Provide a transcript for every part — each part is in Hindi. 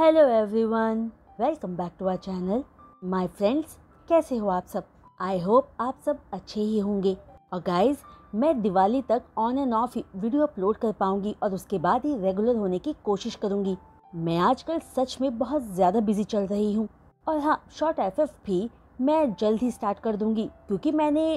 hello everyone welcome back to our channel my friends कैसे हो आप सब आई होप आप सब अच्छे ही होंगे और गाइस मैं दिवाली तक on and off video upload कर पाऊंगी और उसके बाद ही रेगुलर होने की कोशिश करूंगी मैं आजकल सच में बहुत ज़्यादा बिजी चल रही हूँ और हाँ शॉर्ट एफ भी मैं जल्द ही स्टार्ट कर दूँगी क्योंकि मैंने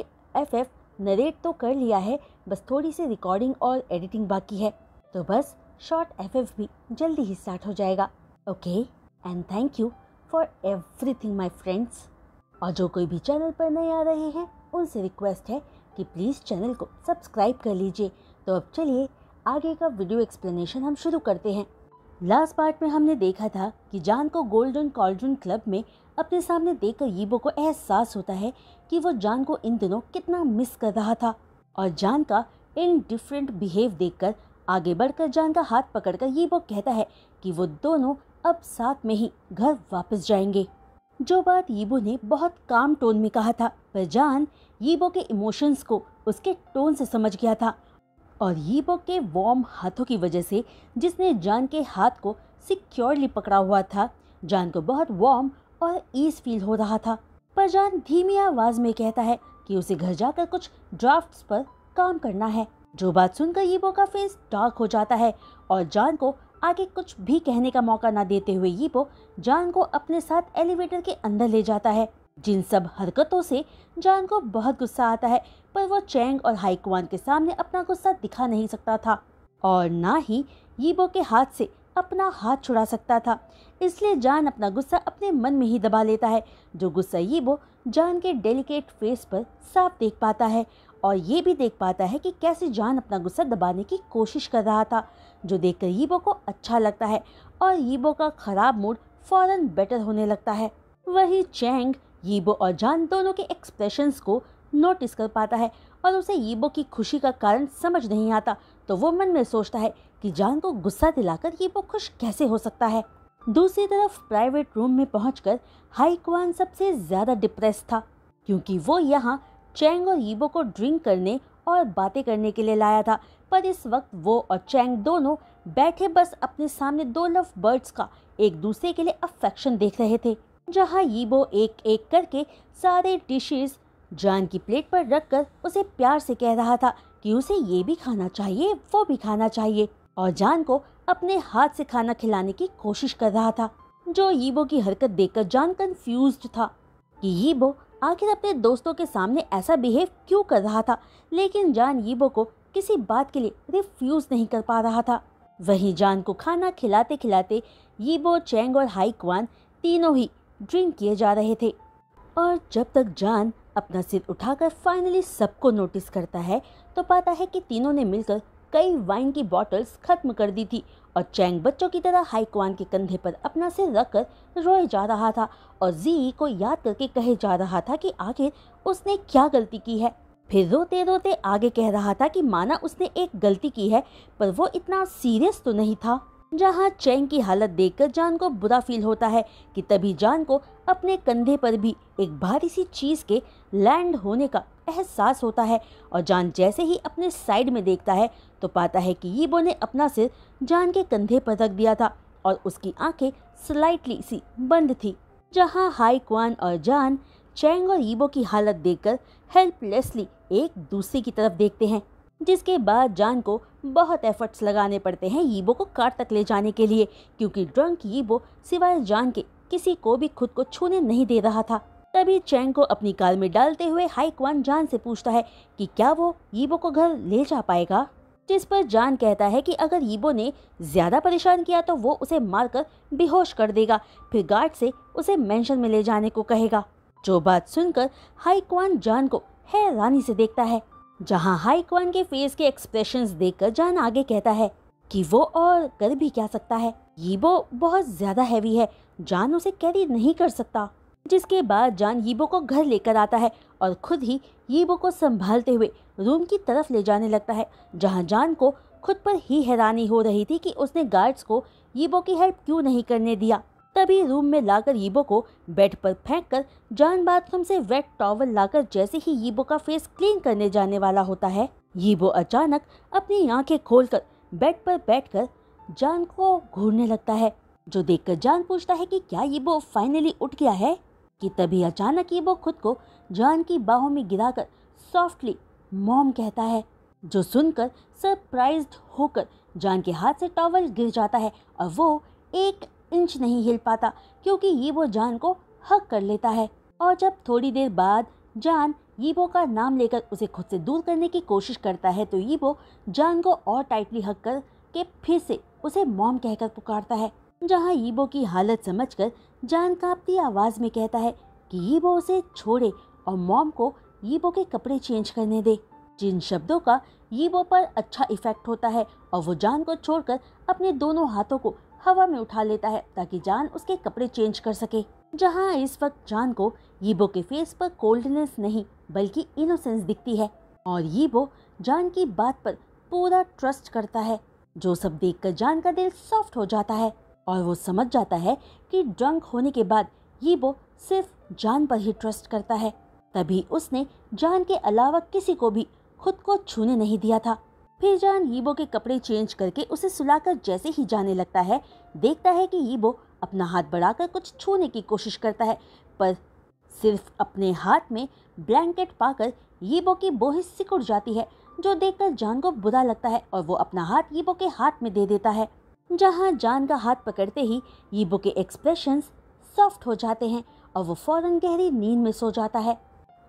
एफ एफ नरेट तो कर लिया है बस थोड़ी सी रिकॉर्डिंग और एडिटिंग बाकी है तो बस शॉर्ट एफ भी जल्दी ही स्टार्ट हो जाएगा okay and thank you for everything my friends और जो कोई भी चैनल पर नए आ रहे हैं उनसे रिक्वेस्ट है कि प्लीज़ चैनल को सब्सक्राइब कर लीजिए तो अब चलिए आगे का वीडियो एक्सप्लेनेशन हम शुरू करते हैं लास्ट पार्ट में हमने देखा था कि जान को गोल्डन कॉल्ड्रन क्लब में अपने सामने देखकर यीबो को एहसास होता है कि वो जान को इन दिनों कितना मिस कर रहा था और जान का इन डिफरेंट बिहेव देखकर आगे बढ़कर जान का हाथ पकड़कर यीबो कहता है कि वो दोनों अब साथ में ही घर वापस जाएंगे जो बात ईबो ने बहुत काम टोन में कहा था पर जान ईबो के इमोशंस को उसके टोन से समझ गया था और ईबो के वार्म हाथों की वजह से जिसने जान के हाथ को सिक्योरली पकड़ा हुआ था जान को बहुत वार्म और ईज फील हो रहा था पर जान धीमी आवाज में कहता है कि उसे घर जाकर कुछ ड्राफ्ट्स पर काम करना है जो बात सुनकर ईबो का फेस डार्क हो जाता है और जान को आगे कुछ भी कहने का मौका न देते हुए यीपो जान को अपने साथ एलिवेटर के अंदर ले जाता है जिन सब हरकतों से जान को बहुत गुस्सा आता है पर वो चैंग और हाइकवान के सामने अपना गुस्सा दिखा नहीं सकता था और ना ही यीबो के हाथ से अपना हाथ छुड़ा सकता था इसलिए जान अपना गुस्सा अपने मन में ही दबा लेता है जो गुस्सा यीबो जान के डेलिकेट फेस पर साफ देख पाता है और ये भी देख पाता है कि कैसे जान अपना गुस्सा दबाने की कोशिश कर रहा था जो देखकर ईबो को अच्छा लगता है और ईबो का खराब मूड फौरन बेटर होने लगता है वही चैंग ईबो और जान दोनों के एक्सप्रेशन को नोटिस कर पाता है और उसे ईबो की खुशी का कारण समझ नहीं आता तो वो मन में सोचता है कि जान को गुस्सा दिलाकर ईबो खुश कैसे हो सकता है दूसरी तरफ प्राइवेट रूम में पहुंचकर हाईक्वान सबसे ज़्यादा डिप्रेस था क्योंकि वो यहाँ चैंग और ईबो को ड्रिंक करने और बातें करने के लिए लाया था पर इस वक्त वो और चैंग दोनों बैठे बस अपने सामने दो लव बर्ड्स का एक दूसरे के लिए अफेक्शन देख रहे थे जहाँ यीबो एक एक करके सारे डिशेस जान की प्लेट पर रख कर उसे प्यार से कह रहा था कि उसे ये भी खाना चाहिए वो भी खाना चाहिए और जान को अपने हाथ से खाना खिलाने की कोशिश कर रहा था जो यीबो की हरकत देखकर जान कंफ्यूज्ड था कि यीबो आखिर अपने दोस्तों के सामने ऐसा बिहेव क्यों कर रहा था लेकिन जान यीबो को किसी बात के लिए रिफ्यूज़ नहीं कर पा रहा था वहीं जान को खाना खिलाते खिलाते यीबो चेंग और हाईक्वान तीनों ही ड्रिंक किए जा रहे थे और जब तक जान अपना सिर उठाकर फाइनली सबको नोटिस करता है तो पाता है कि तीनों ने मिलकर कई वाइन की बॉटल्स खत्म कर दी थी और चैंग बच्चों की तरह हाईक्वान के कंधे पर अपना सिर रखकर रोए जा रहा था और जी को याद करके कहे जा रहा था कि आखिर उसने क्या गलती की है फिर रोते रोते आगे कह रहा था कि माना उसने एक गलती की है पर वो इतना सीरियस तो नहीं था जहां चैंग की हालत देखकर जान को बुरा फील होता है कि तभी जान को अपने कंधे पर भी एक भारी सी चीज़ के लैंड होने का एहसास होता है और जान जैसे ही अपने साइड में देखता है तो पाता है कि ईबो ने अपना सिर जान के कंधे पर रख दिया था और उसकी आंखें स्लाइटली सी बंद थी जहां हाई क्वान और जान चैंग और ईबो की हालत देखकर हेल्पलेसली एक दूसरे की तरफ देखते हैं जिसके बाद जान को बहुत एफर्ट्स लगाने पड़ते हैं ईबो को कार तक ले जाने के लिए क्योंकि ड्रंक ईबो सिवाय जान के किसी को भी खुद को छूने नहीं दे रहा था तभी चैंग को अपनी कार में डालते हुए हाईक्वान जान से पूछता है कि क्या वो ईबो को घर ले जा पाएगा जिस पर जान कहता है कि अगर ईबो ने ज़्यादा परेशान किया तो वो उसे मारकर बेहोश कर देगा फिर गार्ड से उसे मेंशन में ले जाने को कहेगा जो बात सुनकर हाईक्वान जान को हैरानी से देखता है जहां क्वान के फेस के एक्सप्रेशंस देखकर जान आगे कहता है कि वो और कर भी क्या सकता है यीबो बहुत ज़्यादा हैवी है जान उसे कैरी नहीं कर सकता जिसके बाद जान यीबो को घर लेकर आता है और खुद ही यीबो को संभालते हुए रूम की तरफ ले जाने लगता है जहां जान को खुद पर ही हैरानी हो रही थी कि उसने गार्ड्स को यीबो की हेल्प क्यों नहीं करने दिया तभी रूम में लाकर ईबो को बेड पर फेंक कर जान बाथरूम से वेट टॉवल लाकर जैसे ही ईबो का फेस क्लीन करने जाने वाला होता है ईबो अचानक अपनी आंखें खोलकर बेड पर बैठकर जान को घूरने लगता है जो देखकर जान पूछता है कि क्या ईबो फाइनली उठ गया है कि तभी अचानक ईबो खुद को जान की बाहों में गिराकर सॉफ्टली मॉम कहता है जो सुनकर सरप्राइज होकर जान के हाथ से टॉवल गिर जाता है और वो एक इंच नहीं हिल पाता क्योंकि यीबो जान को हक कर लेता है और जब थोड़ी देर बाद जान यीबो का नाम लेकर उसे खुद से दूर करने की कोशिश करता है तो यीबो जान को और टाइटली हक कर के फिर से उसे मॉम कहकर पुकारता है जहाँ यीबो की हालत समझकर जान कांपती आवाज़ में कहता है कि यीबो उसे छोड़े और मॉम को यीबो के कपड़े चेंज करने दे जिन शब्दों का यीबो पर अच्छा इफेक्ट होता है और वो जान को छोड़कर अपने दोनों हाथों को हवा में उठा लेता है ताकि जान उसके कपड़े चेंज कर सके जहाँ इस वक्त जान को यीबो के फेस पर कोल्डनेस नहीं बल्कि इनोसेंस दिखती है और यीबो जान की बात पर पूरा ट्रस्ट करता है जो सब देख कर जान का दिल सॉफ्ट हो जाता है और वो समझ जाता है कि ड्रंक होने के बाद यीबो सिर्फ जान पर ही ट्रस्ट करता है तभी उसने जान के अलावा किसी को भी खुद को छूने नहीं दिया था फिर जान ईबो के कपड़े चेंज करके उसे सुलाकर जैसे ही जाने लगता है देखता है कि ईबो अपना हाथ बढ़ाकर कुछ छूने की कोशिश करता है पर सिर्फ अपने हाथ में ब्लैंकेट पाकर ईबो की बोहिस सिकुड़ जाती है जो देखकर जान को बुरा लगता है और वो अपना हाथ ईबो के हाथ में दे देता है जहाँ जान का हाथ पकड़ते ही ईबो के एक्सप्रेशन सॉफ्ट हो जाते हैं और वो फौरन गहरी नींद में सो जाता है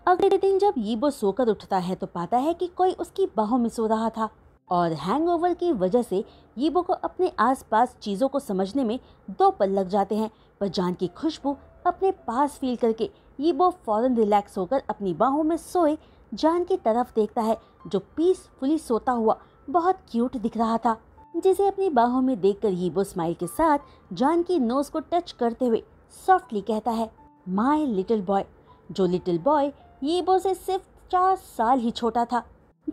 अगले दिन जब यीबो सोकर उठता है तो पाता है कि कोई उसकी बाहों में सो रहा था और हैंगओवर की वजह से यीबो को अपने आसपास चीज़ों को समझने में दो पल लग जाते हैं पर जान की खुशबू अपने पास फील करके यीबो फौरन रिलैक्स होकर अपनी बाहों में सोए जान की तरफ देखता है जो पीसफुली सोता हुआ बहुत क्यूट दिख रहा था जिसे अपनी बाहों में देख कर यीबो स्माइल के साथ जान की नोज को टच करते हुए सॉफ्टली कहता है माई लिटिल बॉय जो लिटिल बॉय यीबो से सिर्फ चार साल ही छोटा था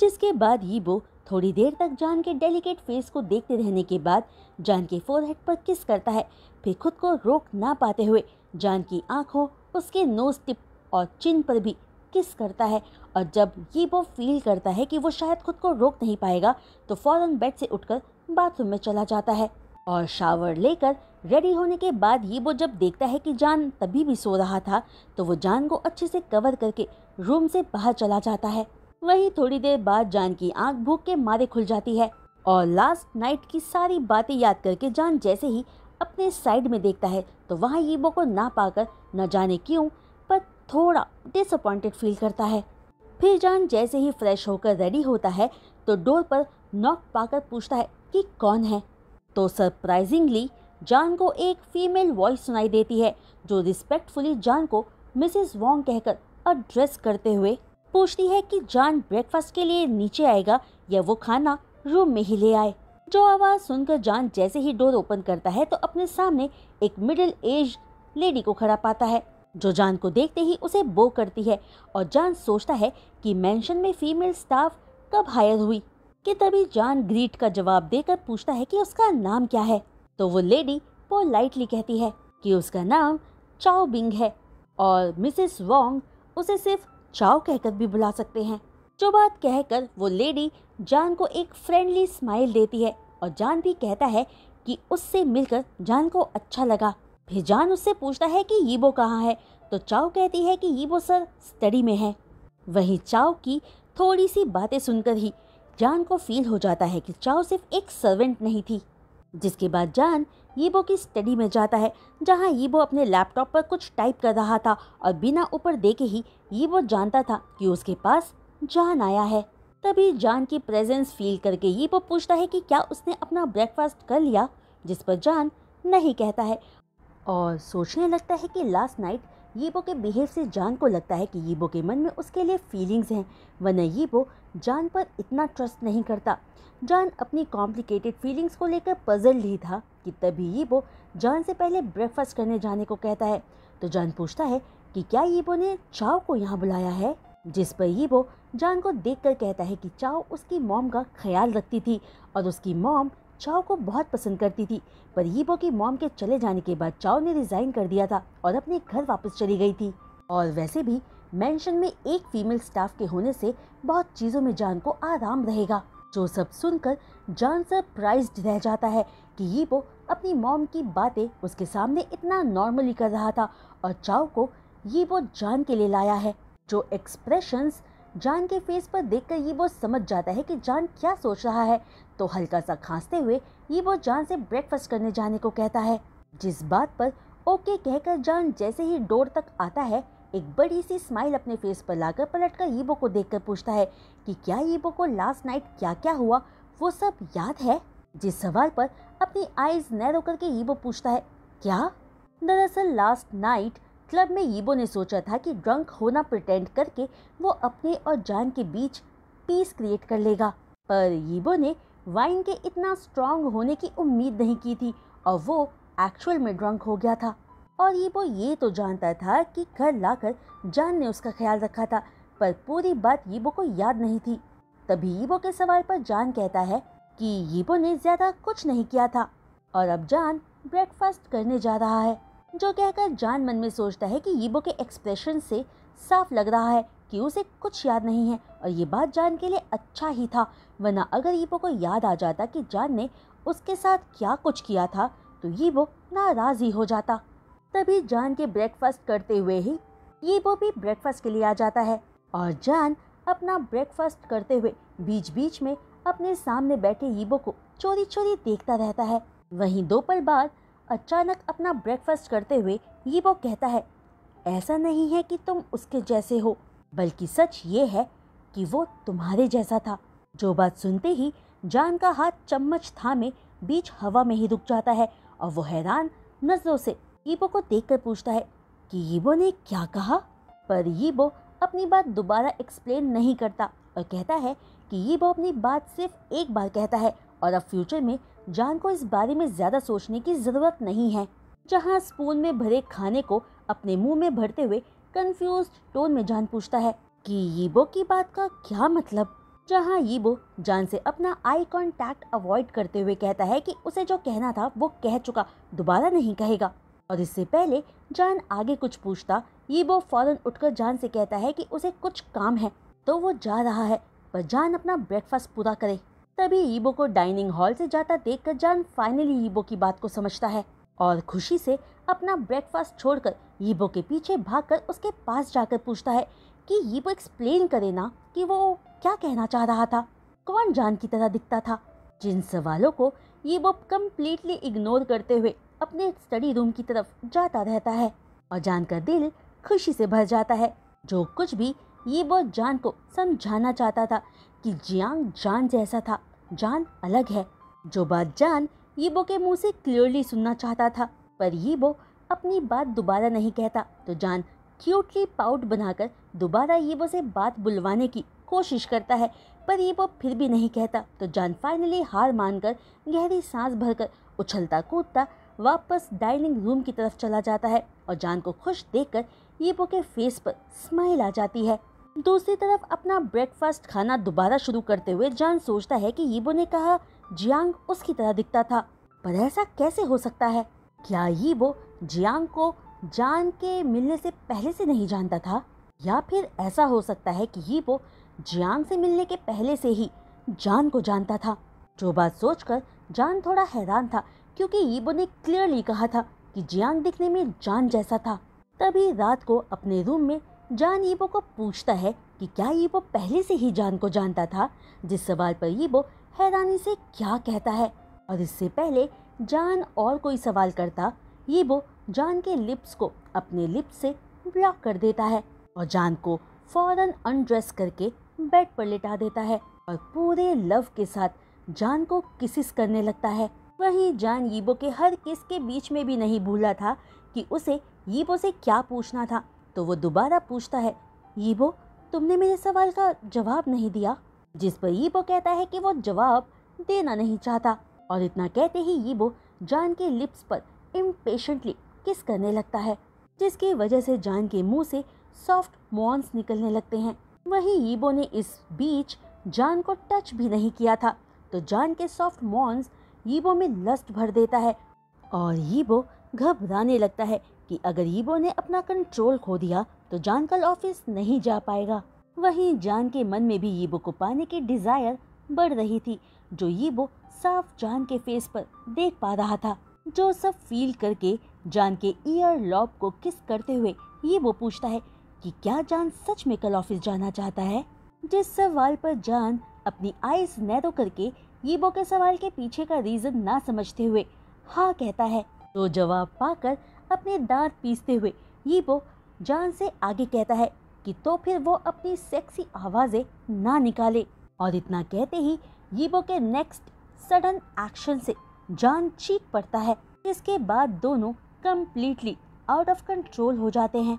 जिसके बाद यीबो थोड़ी देर तक जान के डेलिकेट फेस को देखते रहने के बाद जान के फोरहेड पर किस करता है फिर खुद को रोक ना पाते हुए जान की आँखों उसके नोज टिप और चिन पर भी किस करता है और जब ये वो फील करता है कि वो शायद खुद को रोक नहीं पाएगा तो फ़ौरन बेड से उठकर बाथरूम में चला जाता है और शावर लेकर रेडी होने के बाद ये वो जब देखता है कि जान तभी भी सो रहा था तो वो जान को अच्छे से कवर करके रूम से बाहर चला जाता है वहीं थोड़ी देर बाद जान की आंख भूख के मारे खुल जाती है और लास्ट नाइट की सारी बातें याद करके जान जैसे ही अपने साइड में देखता है तो वहाँ ईबो को ना पाकर न जाने क्यों पर थोड़ा डिसअपॉइंटेड फील करता है फिर जान जैसे ही फ्रेश होकर रेडी होता है तो डोर पर नॉक पाकर पूछता है कि कौन है तो सरप्राइजिंगली जान को एक फीमेल वॉइस सुनाई देती है जो रिस्पेक्टफुली जान को मिसेस वॉन्ग कहकर एड्रेस करते हुए पूछती है कि जॉन ब्रेकफास्ट के लिए नीचे आएगा या वो खाना रूम में ही ले आए जो आवाज़ सुनकर जॉन जैसे ही डोर ओपन करता है तो अपने सामने एक मिडिल एज लेडी को खड़ा पाता है जो जान को देखते ही उसे बो करती है और जान सोचता है कि मेंशन में फीमेल स्टाफ कब हायर हुई कि तभी जॉन ग्रीट का जवाब देकर पूछता है कि उसका नाम क्या है तो वो लेडी पोलाइटली कहती है कि उसका नाम चाओ बिंग है और मिसेस वोंग उसे सिर्फ चाओ कहकर भी बुला सकते हैं जो बात कहकर वो लेडी जान को एक फ्रेंडली स्माइल देती है और जान भी कहता है कि उससे मिलकर जान को अच्छा लगा फिर जान उससे पूछता है कि यीबो कहाँ है तो चाओ कहती है कि यीबो सर स्टडी में है वही चाओ की थोड़ी सी बातें सुनकर ही जान को फील हो जाता है कि चाओ सिर्फ एक सर्वेंट नहीं थी जिसके बाद जान ईबो की स्टडी में जाता है जहां ईबो अपने लैपटॉप पर कुछ टाइप कर रहा था और बिना ऊपर देखे ही ईबो जानता था कि उसके पास जान आया है तभी जान की प्रेजेंस फील करके ईबो पूछता है कि क्या उसने अपना ब्रेकफास्ट कर लिया जिस पर जान नहीं कहता है और सोचने लगता है कि लास्ट नाइट यीबो के बिहेव से जान को लगता है कि यीबो के मन में उसके लिए फीलिंग्स हैं वरना यीबो जान पर इतना ट्रस्ट नहीं करता जान अपनी कॉम्प्लिकेटेड फीलिंग्स को लेकर पजल्ड ही था कि तभी ईबो जान से पहले ब्रेकफास्ट करने जाने को कहता है तो जॉन पूछता है कि क्या ईबो ने चाओ को यहाँ बुलाया है जिस पर ईबो जॉन को कर कहता है कि चाओ उसकी मॉम का ख्याल रखती थी और उसकी मॉम चाओ को बहुत पसंद करती थी पर ईबो की मॉम के चले जाने के बाद चाओ ने रिज़ाइन कर दिया था और अपने घर वापस चली गई थी और वैसे भी मेंशन में एक फीमेल स्टाफ के होने से बहुत चीज़ों में जान को आराम रहेगा जो सब सुनकर जान सरप्राइज रह जाता है कि ये वो अपनी मॉम की बातें उसके सामने इतना नॉर्मली कर रहा था और चाव को ये वो जान के लिए लाया है जो एक्सप्रेशंस जान के फेस पर देखकर ये वो समझ जाता है कि जान क्या सोच रहा है तो हल्का सा खांसते हुए ये वो जान से ब्रेकफास्ट करने जाने को कहता है जिस बात पर ओके कहकर जान जैसे ही डोर तक आता है एक बड़ी सी स्माइल अपने फेस पर लाकर पलटकर ईबो को देखकर पूछता है कि क्या ईबो को लास्ट नाइट क्या क्या हुआ वो सब याद है जिस सवाल पर अपनी आईज नैरो करके ईबो पूछता है क्या दरअसल लास्ट नाइट क्लब में ईबो ने सोचा था कि ड्रंक होना प्रटेंड करके वो अपने और जान के बीच पीस क्रिएट कर लेगा पर ईबो ने वाइन के इतना स्ट्रांग होने की उम्मीद नहीं की थी और वो एक्चुअल में ड्रंक हो गया था और ये वो ये तो जानता था कि घर लाकर जान ने उसका ख्याल रखा था पर पूरी बात ये को याद नहीं थी तभी ये के सवाल पर जान कहता है कि ये ने ज्यादा कुछ नहीं किया था और अब जान ब्रेकफास्ट करने जा रहा है जो कहकर जान मन में सोचता है कि ये के एक्सप्रेशन से साफ लग रहा है कि उसे कुछ याद नहीं है और ये बात जान के लिए अच्छा ही था वरना अगर ये को याद आ जाता कि जान ने उसके साथ क्या कुछ किया था तो ये नाराज़ ही हो जाता तभी जान के ब्रेकफास्ट करते हुए ही ये वो भी ब्रेकफास्ट के लिए आ जाता है और जान अपना ब्रेकफास्ट करते हुए बीच बीच में अपने सामने बैठे ईबो को चोरी चोरी देखता रहता है वहीं पल बाद अचानक अपना ब्रेकफास्ट करते हुए ईबो कहता है ऐसा नहीं है कि तुम उसके जैसे हो बल्कि सच ये है कि वो तुम्हारे जैसा था जो बात सुनते ही जान का हाथ चम्मच थामे बीच हवा में ही रुक जाता है और वो हैरान नज़रों से ईबो को देखकर पूछता है कि ईबो ने क्या कहा पर ईबो अपनी बात दोबारा एक्सप्लेन नहीं करता और कहता है कि ईबो अपनी बात सिर्फ एक बार कहता है और अब फ्यूचर में जान को इस बारे में ज़्यादा सोचने की ज़रूरत नहीं है जहाँ स्पून में भरे खाने को अपने मुंह में भरते हुए कंफ्यूज टोन में जान पूछता है कि ईबो की बात का क्या मतलब जहाँ ईबो जान से अपना आई कॉन्टैक्ट अवॉइड करते हुए कहता है कि उसे जो कहना था वो कह चुका दोबारा नहीं कहेगा और इससे पहले जान आगे कुछ पूछता ईबो फौरन उठकर जान से कहता है कि उसे कुछ काम है तो वो जा रहा है पर जान अपना ब्रेकफास्ट पूरा करे तभी ईबो को डाइनिंग हॉल से जाता देख कर जान फाइनली ईबो की बात को समझता है और खुशी से अपना ब्रेकफास्ट छोड़कर ईबो के पीछे भागकर उसके पास जाकर पूछता है कि ईबो एक्सप्लेन करे ना कि वो क्या कहना चाह रहा था कौन जान की तरह दिखता था जिन सवालों को ईबो कम्प्लीटली इग्नोर करते हुए अपने स्टडी रूम की तरफ जाता रहता है और जान का दिल खुशी से भर जाता है जो कुछ भी ये वो जान को समझाना चाहता था कि जियांग जान जैसा था जान अलग है जो बात जान यीबो के मुंह से क्लियरली सुनना चाहता था पर ये बो अपनी बात दोबारा नहीं कहता तो जान क्यूटली पाउट बनाकर दोबारा यीबो से बात बुलवाने की कोशिश करता है पर ये बो फिर भी नहीं कहता तो जान फाइनली हार मानकर गहरी सांस भरकर उछलता कूदता वापस डाइनिंग रूम की तरफ चला जाता है और जान को खुश देखकर ईबो के फेस पर स्माइल आ जाती है दूसरी तरफ अपना ब्रेकफास्ट खाना दोबारा शुरू करते हुए जान सोचता है कि ईबो ने कहा जियांग उसकी तरह दिखता था पर ऐसा कैसे हो सकता है क्या ईबो जियांग को जान के मिलने से पहले से नहीं जानता था या फिर ऐसा हो सकता है कि ईबो जियांग से मिलने के पहले से ही जान को जानता था जो बात सोचकर जान थोड़ा हैरान था क्योंकि ईबो ने क्लियरली कहा था कि जियांग दिखने में जान जैसा था तभी रात को अपने रूम में जान ईबो को पूछता है कि क्या ईबो पहले से ही जान को जानता था जिस सवाल पर ईबो हैरानी से क्या कहता है और इससे पहले जान और कोई सवाल करता ईबो जान के लिप्स को अपने लिप्स से ब्लॉक कर देता है और जान को फौरन अनड्रेस करके बेड पर लिटा देता है और पूरे लव के साथ जान को किसिस करने लगता है वहीं जान यीबो के हर किस के बीच में भी नहीं भूला था कि उसे यीबो से क्या पूछना था तो वो दोबारा पूछता है यीबो तुमने मेरे सवाल का जवाब नहीं दिया जिस पर यीबो कहता है कि वो जवाब देना नहीं चाहता और इतना कहते ही यीबो जान के लिप्स पर इम्पेशेंटली किस करने लगता है जिसकी वजह से जान के मुंह से सॉफ्ट मॉन्स निकलने लगते हैं वहीं यीबो ने इस बीच जान को टच भी नहीं किया था तो जान के सॉफ्ट मॉन्स ईबो में लस्ट भर देता है और ईबो घबराने लगता है कि अगर ईबो ने अपना कंट्रोल खो दिया तो जान कल ऑफिस नहीं जा पाएगा वहीं जान के मन में भी ईबो को पाने की डिज़ायर बढ़ रही थी जो ईबो साफ जान के फेस पर देख पा रहा था जो सब फील करके जान के ईयर लॉब को किस करते हुए ईबो पूछता है कि क्या जान सच में कल ऑफिस जाना चाहता है जिस सवाल पर जान अपनी आईज नैरो करके यीबो के सवाल के पीछे का रीज़न ना समझते हुए हाँ कहता है तो जवाब पाकर अपने दांत पीसते हुए यीबो जान से आगे कहता है कि तो फिर वो अपनी सेक्सी आवाज़ें ना निकाले और इतना कहते ही यीबो के नेक्स्ट सडन एक्शन से जान चीख पड़ता है इसके बाद दोनों कम्प्लीटली आउट ऑफ कंट्रोल हो जाते हैं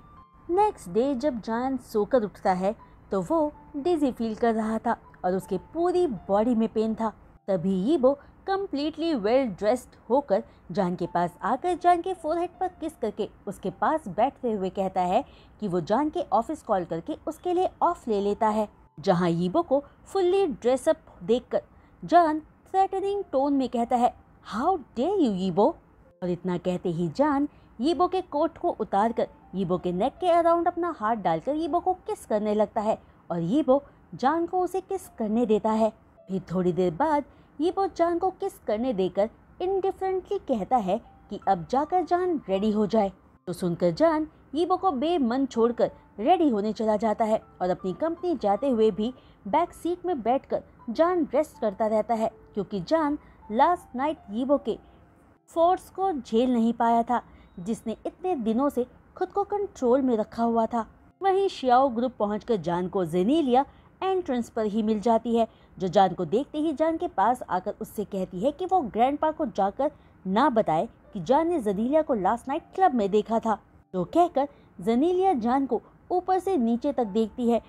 नेक्स्ट डे जब जान सोकर उठता है तो वो डिजी फील कर रहा था और उसके पूरी बॉडी में पेन था तभी ही वो कम्प्लीटली वेल ड्रेस्ड होकर जान के पास आकर जान के फोरहेड पर किस करके उसके पास बैठते हुए कहता है कि वो जान के ऑफिस कॉल करके उसके लिए ऑफ ले लेता है जहाँ यीबो को फुल्ली ड्रेसअप देख कर जान थ्रेटनिंग टोन में कहता है हाउ डे यू यीबो और इतना कहते ही जान यीबो के कोट को उतार कर यीबो के नेक के अराउंड अपना हाथ डालकर यीबो को किस करने लगता है और यीबो जान को उसे किस करने देता है फिर थोड़ी देर बाद ये वो जान को किस करने देकर इनडिफरेंटली कहता है कि अब जाकर जान रेडी हो जाए तो सुनकर जान ईबो को बेमन छोड़कर रेडी होने चला जाता है और अपनी कंपनी जाते हुए भी बैक सीट में बैठकर जान रेस्ट करता रहता है क्योंकि जान लास्ट नाइट ईबो के फोर्स को झेल नहीं पाया था जिसने इतने दिनों से खुद को कंट्रोल में रखा हुआ था वहीं शियाओ ग्रुप पहुंचकर जान को जेनेलिया एंट्रेंस पर ही मिल जाती है जो जान को देखते ही जान के पास आकर उससे कहती है कि वो ग्रैंडपा को जाकर ना बताए कि जान ने जनीलिया को लास्ट नाइट क्लब में देखा था तो कहकर जनीलिया जान को ऊपर से नीचे तक देखती है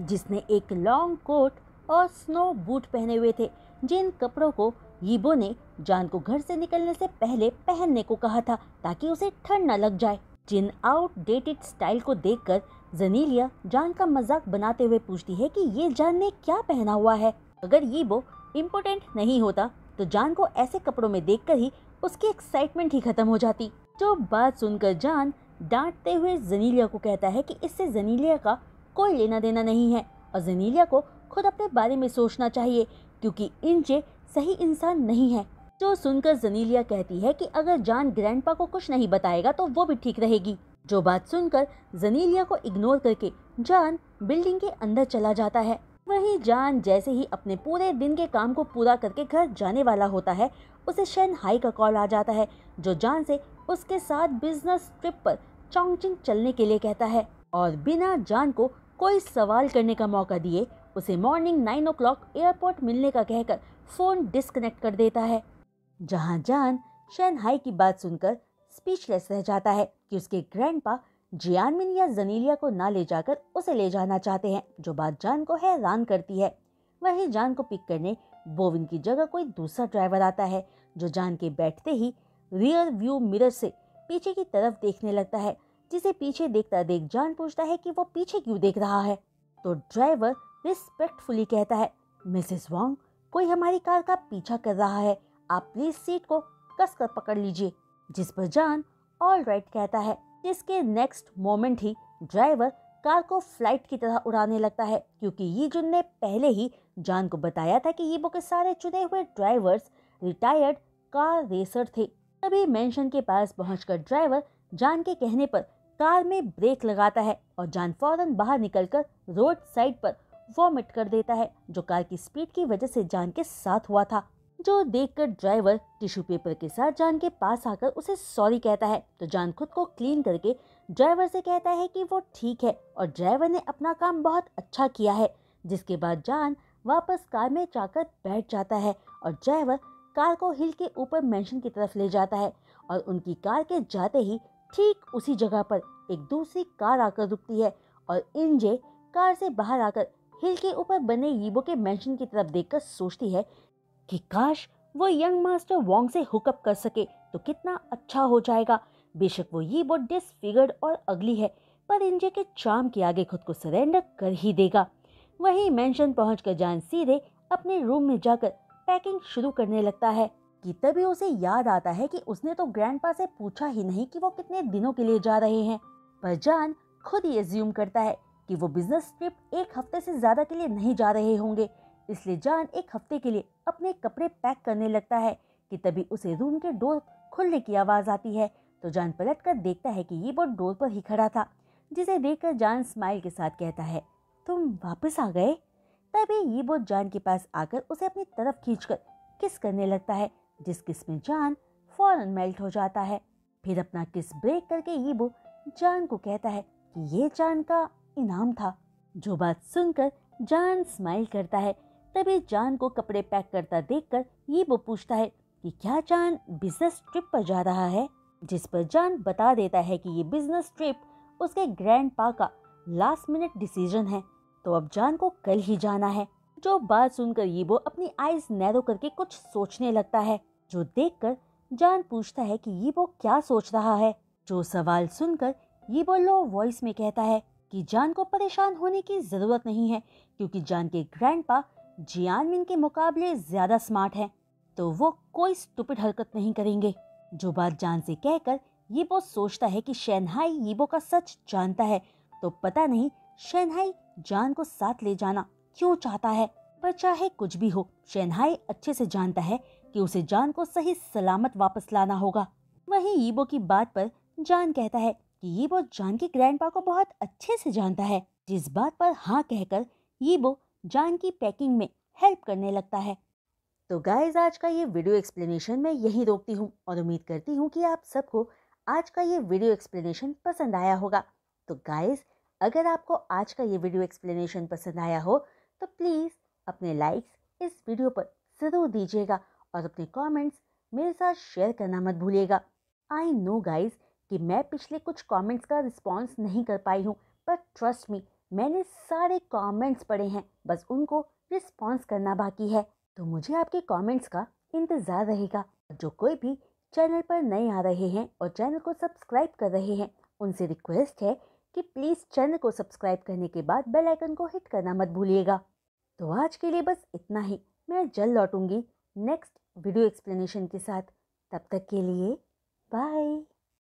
जिसने एक लॉन्ग कोट और स्नो बूट पहने हुए थे जिन कपड़ों को यीबो ने जान को घर से निकलने से पहले पहनने को कहा था ताकि उसे ठंड न लग जाए जिन आउटडेटेड स्टाइल को देखकर जनीलिया जान का मजाक बनाते हुए पूछती है कि ये जान ने क्या पहना हुआ है अगर ये वो इम्पोर्टेंट नहीं होता तो जान को ऐसे कपड़ों में देखकर ही उसकी एक्साइटमेंट ही खत्म हो जाती जो तो बात सुनकर जान डांटते हुए जनीलिया को कहता है कि इससे जनीलिया का कोई लेना देना नहीं है और जनीलिया को खुद अपने बारे में सोचना चाहिए क्योंकि इंचे सही इंसान नहीं है जो तो सुनकर जनीलिया कहती है कि अगर जान ग्रैंडपा को कुछ नहीं बताएगा तो वो भी ठीक रहेगी जो बात सुनकर जनीलिया को इग्नोर करके जान बिल्डिंग के अंदर चला जाता है वहीं जान जैसे ही अपने पूरे दिन के काम को पूरा करके घर जाने वाला होता है उसे हाई का कॉल आ जाता है जो जान से उसके साथ बिजनेस ट्रिप पर चौंगचिंग चलने के लिए कहता है और बिना जान को कोई सवाल करने का मौका दिए उसे मॉर्निंग नाइन ओ एयरपोर्ट मिलने का कहकर फ़ोन डिस्कनेक्ट कर देता है जहाँ जान हाई की बात सुनकर स्पीचलेस रह जाता है कि उसके ग्रैंडपा जियानमिन या जनीलिया को ना ले जाकर उसे ले जाना चाहते हैं जो बात जान को हैरान करती है वहीं जान को पिक करने बोविन की जगह कोई दूसरा ड्राइवर आता है जो जान के बैठते ही रियर व्यू मिरर से पीछे की तरफ देखने लगता है जिसे पीछे देखता देख जान पूछता है कि वो पीछे क्यों देख रहा है तो ड्राइवर रिस्पेक्टफुली कहता है मिसेस वांग कोई हमारी कार का पीछा कर रहा है आप प्लीज सीट को कसकर पकड़ लीजिए जिस पर जान ऑल राइट कहता है जिसके नेक्स्ट मोमेंट ही ड्राइवर कार को फ्लाइट की तरह उड़ाने लगता है क्योंकि ये जुन ने पहले ही जान को बताया था कि ये बुक सारे चुने हुए ड्राइवर्स रिटायर्ड कार रेसर थे तभी मेंशन के पास पहुंचकर ड्राइवर जान के कहने पर कार में ब्रेक लगाता है और जान फौरन बाहर निकलकर रोड साइड पर वॉमिट कर देता है जो कार की स्पीड की वजह से जान के साथ हुआ था जो देखकर ड्राइवर टिश्यू पेपर के साथ जान के पास आकर उसे सॉरी कहता है तो जान खुद को क्लीन करके ड्राइवर से कहता है कि वो ठीक है और ड्राइवर ने अपना काम बहुत अच्छा किया है जिसके बाद जान वापस कार में जाकर बैठ जाता है और ड्राइवर कार को हिल के ऊपर मैंशन की तरफ ले जाता है और उनकी कार के जाते ही ठीक उसी जगह पर एक दूसरी कार आकर रुकती है और इंजे कार से बाहर आकर हिल के ऊपर बने यीबो के मैंशन की तरफ देखकर सोचती है कि काश वो यंग मास्टर वोंग से हुकअप कर सके तो कितना अच्छा हो जाएगा बेशक वो ये बहुत डिसफिगर्ड और अगली है पर इंजे के चाम के आगे खुद को सरेंडर कर ही देगा वहीं मेंशन कर जान सीधे अपने रूम में जाकर पैकिंग शुरू करने लगता है कि तभी उसे याद आता है कि उसने तो ग्रैंडपा से पूछा ही नहीं कि वो कितने दिनों के लिए जा रहे हैं पर जान खुद ही एज्यूम करता है कि वो बिजनेस ट्रिप एक हफ्ते से ज़्यादा के लिए नहीं जा रहे होंगे इसलिए जान एक हफ्ते के लिए अपने कपड़े पैक करने लगता है कि तभी उसे रूम के डोर खुलने की आवाज़ आती है तो जान पलट कर देखता है कि ये बोट डोर पर ही खड़ा था जिसे देख जान स्माइल के साथ कहता है तुम वापस आ गए तभी ये बोर्ड जान के पास आकर उसे अपनी तरफ खींच कर किस करने लगता है जिस किस में जान फौरन मेल्ट हो जाता है फिर अपना किस ब्रेक करके ये वो जान को कहता है कि ये जान का इनाम था जो बात सुनकर जान स्माइल करता है तभी जान को कपड़े पैक करता देखकर ये वो पूछता है कि क्या जान बिजनेस ट्रिप पर जा रहा है जिस पर जान बता देता है कि ये बिजनेस ट्रिप उसके ग्रैंड पा का लास्ट मिनट डिसीजन है तो अब जान को कल ही जाना है जो बात सुनकर ये वो अपनी आईज नैरो करके कुछ सोचने लगता है जो देखकर जान पूछता है कि ये वो क्या सोच रहा है जो सवाल सुनकर ये वो लो वॉइस में कहता है कि जान को परेशान होने की जरूरत नहीं है क्योंकि जान के ग्रैंडपा जियानमिन के मुकाबले ज़्यादा स्मार्ट हैं तो वो कोई स्टुपिड हरकत नहीं करेंगे जो बात जान से कहकर यीबो सोचता है कि शहनाई यीबो का सच जानता है तो पता नहीं शहनाई जान को साथ ले जाना क्यों चाहता है पर चाहे कुछ भी हो शहनाई अच्छे से जानता है कि उसे जान को सही सलामत वापस लाना होगा वहीं यीबो की बात पर जान कहता है कि यीबो जान के ग्रैंडपा को बहुत अच्छे से जानता है जिस बात पर हाँ कहकर यीबो जान की पैकिंग में हेल्प करने लगता है तो गाइज आज का ये वीडियो एक्सप्लेनेशन मैं यहीं रोकती हूँ और उम्मीद करती हूँ कि आप सबको आज का ये वीडियो एक्सप्लेनेशन पसंद आया होगा तो गाइज अगर आपको आज का ये वीडियो एक्सप्लेनेशन पसंद आया हो तो प्लीज़ अपने लाइक्स इस वीडियो पर ज़रूर दीजिएगा और अपने कमेंट्स मेरे साथ शेयर करना मत भूलिएगा आई नो गाइज कि मैं पिछले कुछ कमेंट्स का रिस्पॉन्स नहीं कर पाई हूँ पर ट्रस्ट मी मैंने सारे कमेंट्स पढ़े हैं बस उनको रिस्पॉन्स करना बाकी है तो मुझे आपके कमेंट्स का इंतज़ार रहेगा जो कोई भी चैनल पर नए आ रहे हैं और चैनल को सब्सक्राइब कर रहे हैं उनसे रिक्वेस्ट है कि प्लीज़ चैनल को सब्सक्राइब करने के बाद बेल आइकन को हिट करना मत भूलिएगा तो आज के लिए बस इतना ही मैं जल्द लौटूंगी नेक्स्ट वीडियो एक्सप्लेनेशन के साथ तब तक के लिए बाय